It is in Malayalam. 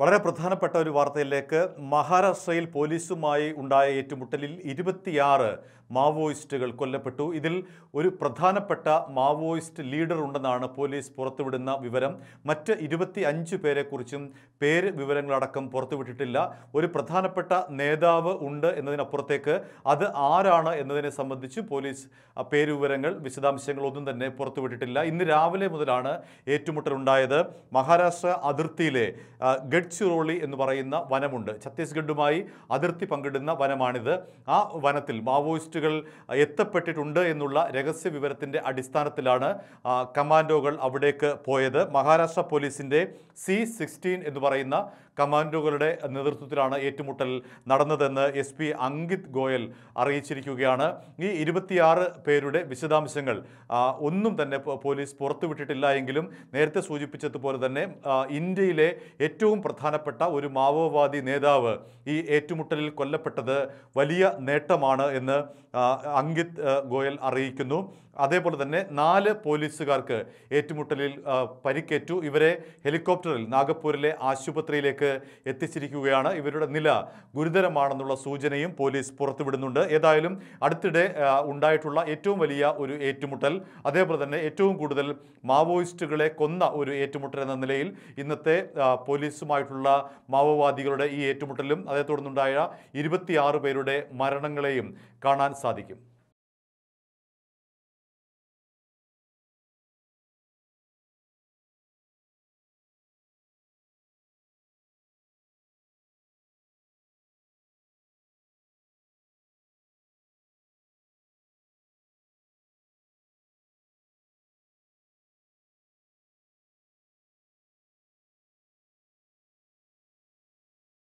വളരെ പ്രധാനപ്പെട്ട ഒരു വാർത്തയിലേക്ക് മഹാരാഷ്ട്രയിൽ പോലീസുമായി ഉണ്ടായ ഏറ്റുമുട്ടലിൽ ഇരുപത്തിയാറ് മാവോയിസ്റ്റുകൾ കൊല്ലപ്പെട്ടു ഇതിൽ ഒരു പ്രധാനപ്പെട്ട മാവോയിസ്റ്റ് ലീഡർ ഉണ്ടെന്നാണ് പോലീസ് പുറത്തുവിടുന്ന വിവരം മറ്റ് ഇരുപത്തി അഞ്ച് പേരെക്കുറിച്ചും പേര് വിവരങ്ങളടക്കം പുറത്തുവിട്ടിട്ടില്ല ഒരു പ്രധാനപ്പെട്ട നേതാവ് ഉണ്ട് എന്നതിനപ്പുറത്തേക്ക് അത് ആരാണ് എന്നതിനെ സംബന്ധിച്ച് പോലീസ് പേര് വിവരങ്ങൾ വിശദാംശങ്ങളൊന്നും തന്നെ പുറത്തുവിട്ടിട്ടില്ല ഇന്ന് രാവിലെ മുതലാണ് ഏറ്റുമുട്ടലുണ്ടായത് മഹാരാഷ്ട്ര അതിർത്തിയിലെ ഗഡ് ഗഡ്ചിറോളി എന്ന് പറയുന്ന വനമുണ്ട് ഛത്തീസ്ഗഡുമായി അതിർത്തി പങ്കിടുന്ന വനമാണിത് ആ വനത്തിൽ മാവോയിസ്റ്റുകൾ എത്തപ്പെട്ടിട്ടുണ്ട് എന്നുള്ള രഹസ്യ വിവരത്തിൻ്റെ അടിസ്ഥാനത്തിലാണ് കമാൻഡോകൾ അവിടേക്ക് പോയത് മഹാരാഷ്ട്ര പോലീസിൻ്റെ സി സിക്സ്റ്റീൻ എന്ന് പറയുന്ന കമാൻഡോകളുടെ നേതൃത്വത്തിലാണ് ഏറ്റുമുട്ടൽ നടന്നതെന്ന് എസ് പി അങ്കിത് ഗോയൽ അറിയിച്ചിരിക്കുകയാണ് ഈ ഇരുപത്തിയാറ് പേരുടെ വിശദാംശങ്ങൾ ഒന്നും തന്നെ പോലീസ് പുറത്തുവിട്ടിട്ടില്ല എങ്കിലും നേരത്തെ സൂചിപ്പിച്ചതുപോലെ തന്നെ ഇന്ത്യയിലെ ഏറ്റവും പ്രധാനപ്പെട്ട ഒരു മാവോവാദി നേതാവ് ഈ ഏറ്റുമുട്ടലിൽ കൊല്ലപ്പെട്ടത് വലിയ നേട്ടമാണ് എന്ന് അങ്കിത് ഗോയൽ അറിയിക്കുന്നു അതേപോലെ തന്നെ നാല് പോലീസുകാർക്ക് ഏറ്റുമുട്ടലിൽ പരിക്കേറ്റു ഇവരെ ഹെലികോപ്റ്ററിൽ നാഗപ്പൂരിലെ ആശുപത്രിയിലേക്ക് എത്തിച്ചിരിക്കുകയാണ് ഇവരുടെ നില ഗുരുതരമാണെന്നുള്ള സൂചനയും പോലീസ് പുറത്തുവിടുന്നുണ്ട് ഏതായാലും അടുത്തിടെ ഉണ്ടായിട്ടുള്ള ഏറ്റവും വലിയ ഒരു ഏറ്റുമുട്ടൽ അതേപോലെ തന്നെ ഏറ്റവും കൂടുതൽ മാവോയിസ്റ്റുകളെ കൊന്ന ഒരു ഏറ്റുമുട്ടൽ എന്ന നിലയിൽ ഇന്നത്തെ പോലീസുമായിട്ടുള്ള മാവോവാദികളുടെ ഈ ഏറ്റുമുട്ടലും അതേ തുടർന്നുണ്ടായ ഇരുപത്തിയാറ് പേരുടെ മരണങ്ങളെയും കാണാൻ സാധിക്കും